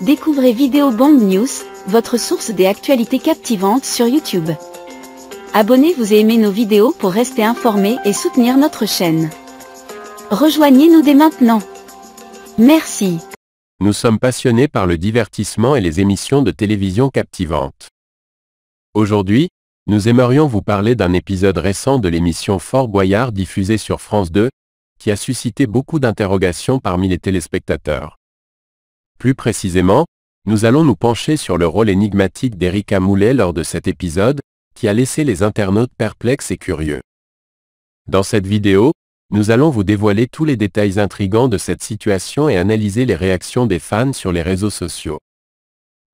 Découvrez Vidéo Bomb News, votre source des actualités captivantes sur YouTube. Abonnez-vous et aimez nos vidéos pour rester informé et soutenir notre chaîne. Rejoignez-nous dès maintenant. Merci. Nous sommes passionnés par le divertissement et les émissions de télévision captivantes. Aujourd'hui, nous aimerions vous parler d'un épisode récent de l'émission Fort Boyard diffusée sur France 2, qui a suscité beaucoup d'interrogations parmi les téléspectateurs. Plus précisément, nous allons nous pencher sur le rôle énigmatique d'Erika Moulet lors de cet épisode, qui a laissé les internautes perplexes et curieux. Dans cette vidéo, nous allons vous dévoiler tous les détails intrigants de cette situation et analyser les réactions des fans sur les réseaux sociaux.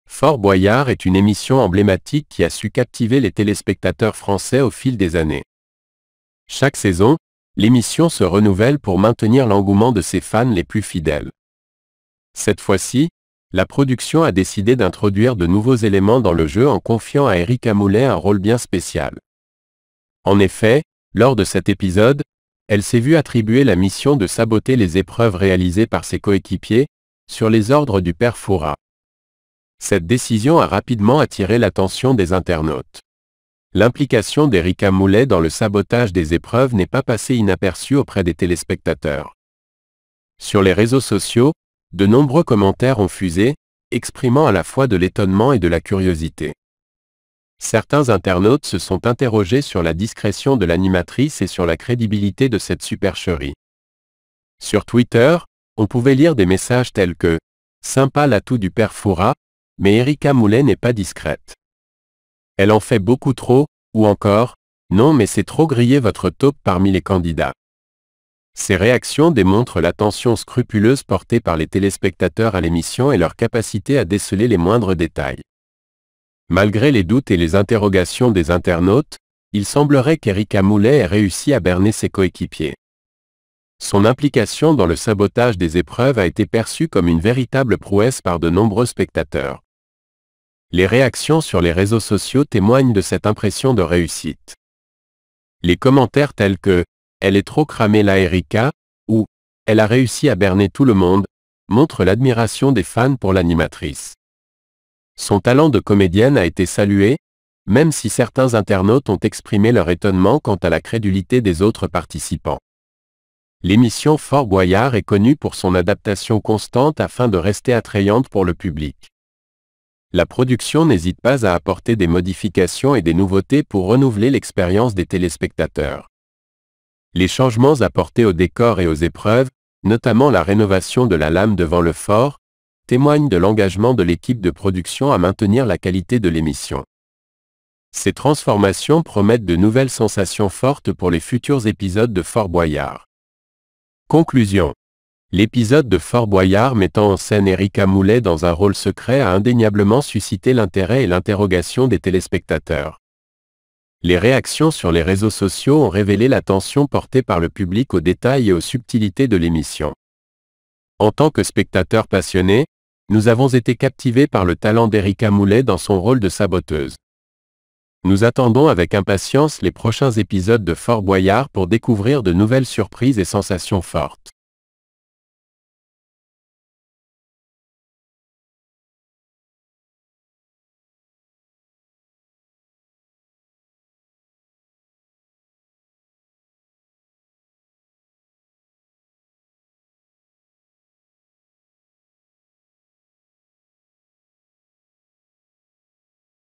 Fort Boyard est une émission emblématique qui a su captiver les téléspectateurs français au fil des années. Chaque saison, l'émission se renouvelle pour maintenir l'engouement de ses fans les plus fidèles. Cette fois-ci, la production a décidé d'introduire de nouveaux éléments dans le jeu en confiant à Erika Moulet un rôle bien spécial. En effet, lors de cet épisode, elle s'est vue attribuer la mission de saboter les épreuves réalisées par ses coéquipiers, sur les ordres du père Foura. Cette décision a rapidement attiré l'attention des internautes. L'implication d'Erika Moulet dans le sabotage des épreuves n'est pas passée inaperçue auprès des téléspectateurs. Sur les réseaux sociaux, de nombreux commentaires ont fusé, exprimant à la fois de l'étonnement et de la curiosité. Certains internautes se sont interrogés sur la discrétion de l'animatrice et sur la crédibilité de cette supercherie. Sur Twitter, on pouvait lire des messages tels que Sympa l'atout du père Foura, mais Erika Moulet n'est pas discrète. Elle en fait beaucoup trop, ou encore, non mais c'est trop griller votre taupe parmi les candidats. Ces réactions démontrent l'attention scrupuleuse portée par les téléspectateurs à l'émission et leur capacité à déceler les moindres détails. Malgré les doutes et les interrogations des internautes, il semblerait qu'Erika Moulet ait réussi à berner ses coéquipiers. Son implication dans le sabotage des épreuves a été perçue comme une véritable prouesse par de nombreux spectateurs. Les réactions sur les réseaux sociaux témoignent de cette impression de réussite. Les commentaires tels que elle est trop cramée la Erika, ou Elle a réussi à berner tout le monde, montre l'admiration des fans pour l'animatrice. Son talent de comédienne a été salué, même si certains internautes ont exprimé leur étonnement quant à la crédulité des autres participants. L'émission Fort Boyard est connue pour son adaptation constante afin de rester attrayante pour le public. La production n'hésite pas à apporter des modifications et des nouveautés pour renouveler l'expérience des téléspectateurs. Les changements apportés au décor et aux épreuves, notamment la rénovation de la lame devant le fort, témoignent de l'engagement de l'équipe de production à maintenir la qualité de l'émission. Ces transformations promettent de nouvelles sensations fortes pour les futurs épisodes de Fort Boyard. Conclusion. L'épisode de Fort Boyard mettant en scène Erika Moulet dans un rôle secret a indéniablement suscité l'intérêt et l'interrogation des téléspectateurs. Les réactions sur les réseaux sociaux ont révélé l'attention portée par le public aux détails et aux subtilités de l'émission. En tant que spectateurs passionnés, nous avons été captivés par le talent d'Erika Moulet dans son rôle de saboteuse. Nous attendons avec impatience les prochains épisodes de Fort Boyard pour découvrir de nouvelles surprises et sensations fortes.